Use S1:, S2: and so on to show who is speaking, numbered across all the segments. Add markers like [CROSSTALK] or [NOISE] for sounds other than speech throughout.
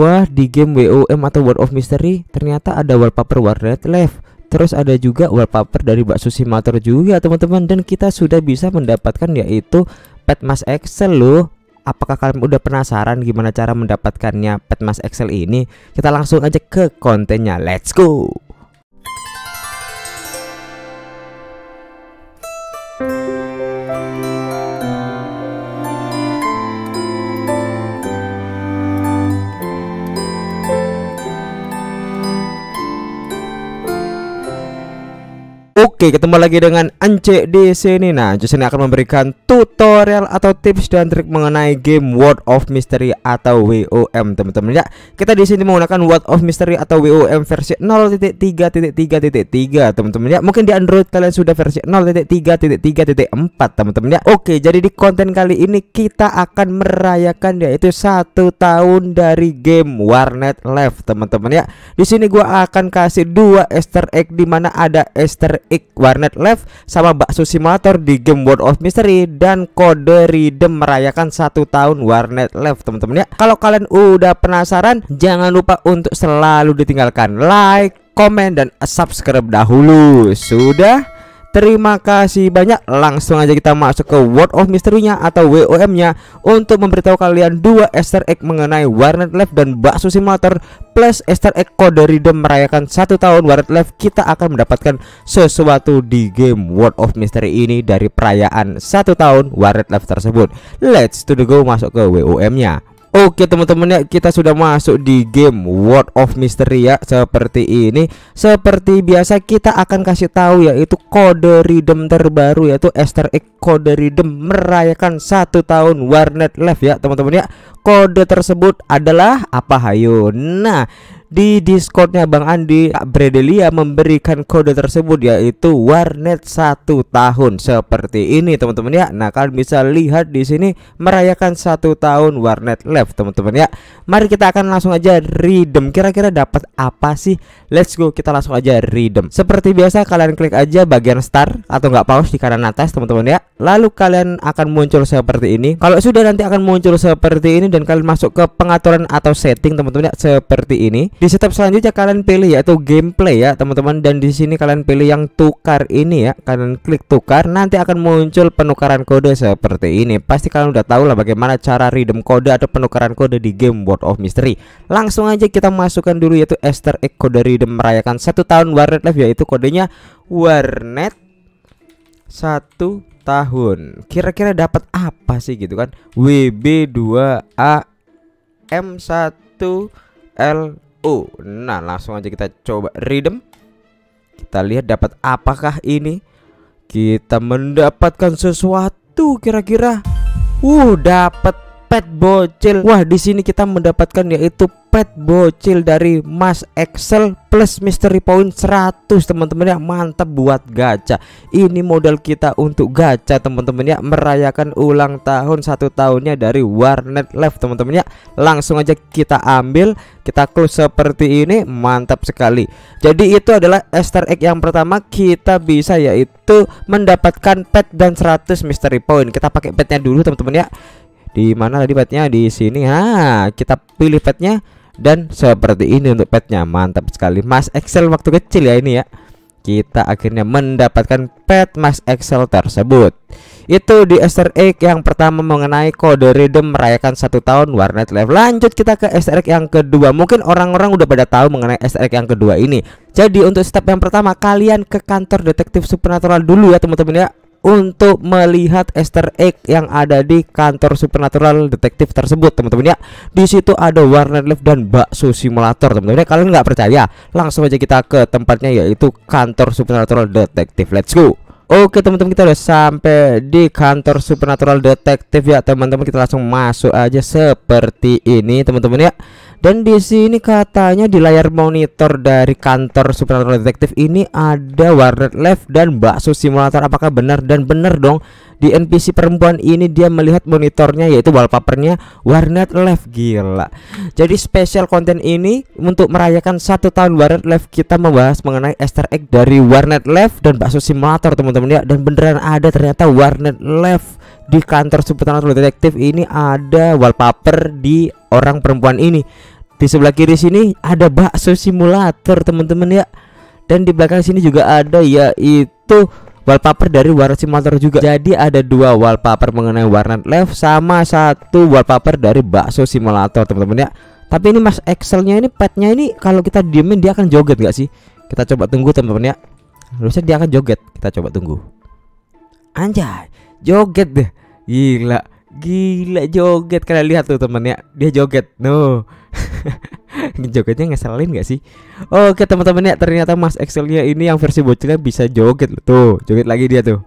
S1: Wah, di game WOM atau World of Mystery ternyata ada wallpaper warnet left. Terus ada juga wallpaper dari Mbak Susi Mator juga teman-teman dan kita sudah bisa mendapatkan yaitu pet mas Excel loh. Apakah kalian udah penasaran gimana cara mendapatkannya pet mas Excel ini? Kita langsung aja ke kontennya. Let's go. Oke, ketemu lagi dengan Ance di sini. Nah, Ance sini akan memberikan tutorial atau tips dan trik mengenai game World of Mystery atau WOM, teman-teman ya. Kita di sini menggunakan World of Mystery atau WOM versi 0.3.3.3, teman-teman ya. Mungkin di Android kalian sudah versi 0.3.3.4, teman-teman ya. Oke, jadi di konten kali ini kita akan merayakan yaitu satu tahun dari game Warnet Live, teman-teman ya. Di sini gua akan kasih dua Easter egg di mana ada Easter egg Warnet Live, sama Bakso Simulator di game World of Mystery dan kode Redeem merayakan satu tahun Warnet Live teman-teman ya. Kalau kalian udah penasaran, jangan lupa untuk selalu ditinggalkan like, komen, dan subscribe dahulu. Sudah? Terima kasih banyak Langsung aja kita masuk ke World of mystery-nya atau WOM nya Untuk memberitahu kalian dua easter egg mengenai Warnet Live dan Bakso Simulator Plus easter egg kode redeem merayakan satu tahun Warnet Live Kita akan mendapatkan sesuatu di game World of Mystery ini dari perayaan satu tahun Warnet Live tersebut Let's to the go masuk ke WOM nya Oke teman-teman ya kita sudah masuk di game World of Mystery ya seperti ini seperti biasa kita akan kasih tahu yaitu kode redeem terbaru yaitu Easter egg kode redeem merayakan satu tahun Warnet Live ya teman-teman ya kode tersebut adalah apa hayo nah di Discordnya Bang Andi Bredelia memberikan kode tersebut yaitu warnet satu tahun seperti ini teman-teman ya nah kalian bisa lihat di sini merayakan satu tahun warnet live teman-teman ya mari kita akan langsung aja redeem kira-kira dapat apa sih let's go kita langsung aja redeem seperti biasa kalian klik aja bagian start atau nggak pause di kanan atas teman-teman ya lalu kalian akan muncul seperti ini kalau sudah nanti akan muncul seperti ini dan kalian masuk ke pengaturan atau setting teman-teman ya seperti ini di step selanjutnya kalian pilih yaitu gameplay ya teman-teman dan di sini kalian pilih yang tukar ini ya. Kalian klik tukar nanti akan muncul penukaran kode seperti ini. Pasti kalian udah tahu lah bagaimana cara redeem kode atau penukaran kode di game World of Mystery. Langsung aja kita masukkan dulu yaitu Easter egg kode redeem merayakan satu tahun Warnet Live yaitu kodenya Warnet satu tahun kira-kira dapat apa sih gitu kan WB2A M1 L Oh, nah langsung aja kita coba redeem. Kita lihat dapat apakah ini. Kita mendapatkan sesuatu kira-kira. Uh, dapat pet bocil. Wah, di sini kita mendapatkan yaitu pet bocil dari Mas Excel plus mystery point 100 teman-teman ya. Mantap buat gacha. Ini modal kita untuk gacha teman-teman ya merayakan ulang tahun satu tahunnya dari Warnet Live teman-teman ya. Langsung aja kita ambil, kita close seperti ini. Mantap sekali. Jadi itu adalah Easter egg yang pertama kita bisa yaitu mendapatkan pet dan 100 mystery point. Kita pakai petnya dulu teman-teman ya di mana tadi petnya di sini ha kita pilih petnya dan seperti ini untuk petnya mantap sekali Mas Excel waktu kecil ya ini ya kita akhirnya mendapatkan pet Mas Excel tersebut itu di Easter Egg yang pertama mengenai kode redeem merayakan satu tahun Warnet Live lanjut kita ke Easter Egg yang kedua mungkin orang-orang udah pada tahu mengenai Easter Egg yang kedua ini jadi untuk step yang pertama kalian ke kantor detektif supernatural dulu ya teman-teman ya untuk melihat Easter egg yang ada di kantor supernatural detektif tersebut teman-teman ya di situ ada warnet live dan bakso simulator teman-teman ya kalian nggak percaya langsung aja kita ke tempatnya yaitu kantor supernatural detektif let's go Oke teman-teman kita udah sampai di kantor supernatural detektif ya teman-teman kita langsung masuk aja seperti ini teman-teman ya dan di sini katanya di layar monitor dari kantor Supernatural Detective ini ada Warnet Left dan bakso simulator. Apakah benar dan benar dong? Di NPC perempuan ini dia melihat monitornya yaitu wallpapernya Warnet Left gila. Jadi spesial konten ini untuk merayakan satu tahun Warnet Left kita membahas mengenai Easter egg dari Warnet Left dan bakso simulator teman-teman ya. Dan beneran ada ternyata Warnet Left di kantor Supernatural Detective ini ada wallpaper di orang perempuan ini di sebelah kiri sini ada bakso simulator teman-teman ya. Dan di belakang sini juga ada yaitu wallpaper dari warna simulator juga. Jadi ada dua wallpaper mengenai warna left sama satu wallpaper dari bakso simulator teman-teman ya. Tapi ini mas Excelnya ini petnya ini kalau kita diemin dia akan joget nggak sih? Kita coba tunggu teman-teman ya. Harusnya dia akan joget. Kita coba tunggu. Anjay, joget deh. Gila. Gila joget kalian lihat tuh temen ya Dia joget No [LAUGHS] Jogetnya ngeselin gak sih Oke teman-teman ya ternyata Mas Excelnya ini yang versi bocilnya bisa joget Tuh joget lagi dia tuh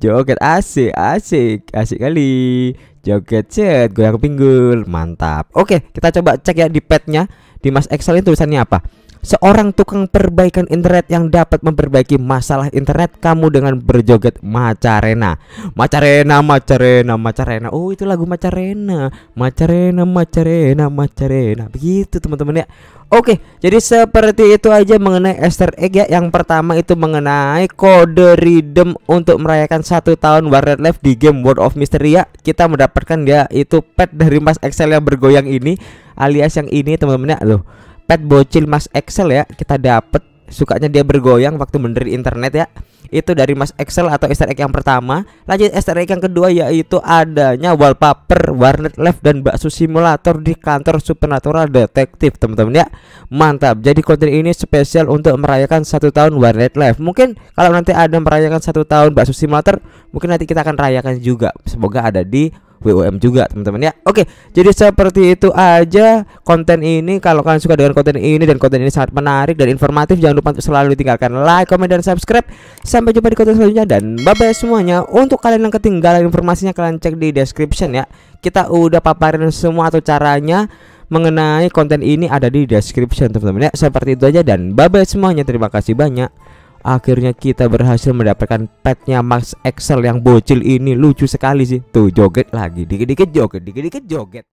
S1: Joget asik asik asik kali Joget set goyang pinggul mantap Oke kita coba cek ya di padnya Di Mas Excel ini tulisannya apa seorang tukang perbaikan internet yang dapat memperbaiki masalah internet kamu dengan berjoget Macarena. Macarena, Macarena, Macarena. Oh, itu lagu Macarena. Macarena, Macarena, Macarena. Begitu teman-teman ya. Oke, jadi seperti itu aja mengenai Easter Egg ya. Yang pertama itu mengenai kode redeem untuk merayakan satu tahun Warrior Life di game World of Mystery ya. Kita mendapatkan ya itu pet dari Mas Excel yang bergoyang ini alias yang ini teman-teman ya. Loh, pet bocil Mas Excel ya kita dapet sukanya dia bergoyang waktu benerin internet ya itu dari Mas Excel atau easter egg yang pertama lanjut easter egg yang kedua yaitu adanya wallpaper warnet left dan bakso simulator di kantor supernatural detektif teman-teman ya mantap jadi konten ini spesial untuk merayakan satu tahun warnet left mungkin kalau nanti ada merayakan satu tahun bakso simulator mungkin nanti kita akan rayakan juga semoga ada di WUM juga teman-teman ya Oke jadi seperti itu aja konten ini Kalau kalian suka dengan konten ini dan konten ini sangat menarik dan informatif Jangan lupa untuk selalu tinggalkan like, comment dan subscribe Sampai jumpa di konten selanjutnya dan bye-bye semuanya Untuk kalian yang ketinggalan informasinya kalian cek di description ya Kita udah paparin semua atau caranya mengenai konten ini ada di description teman-teman ya Seperti itu aja dan bye-bye semuanya terima kasih banyak Akhirnya kita berhasil mendapatkan petnya Max Excel yang bocil ini lucu sekali sih. Tuh joget lagi, dikit-dikit joget, dikit-dikit joget.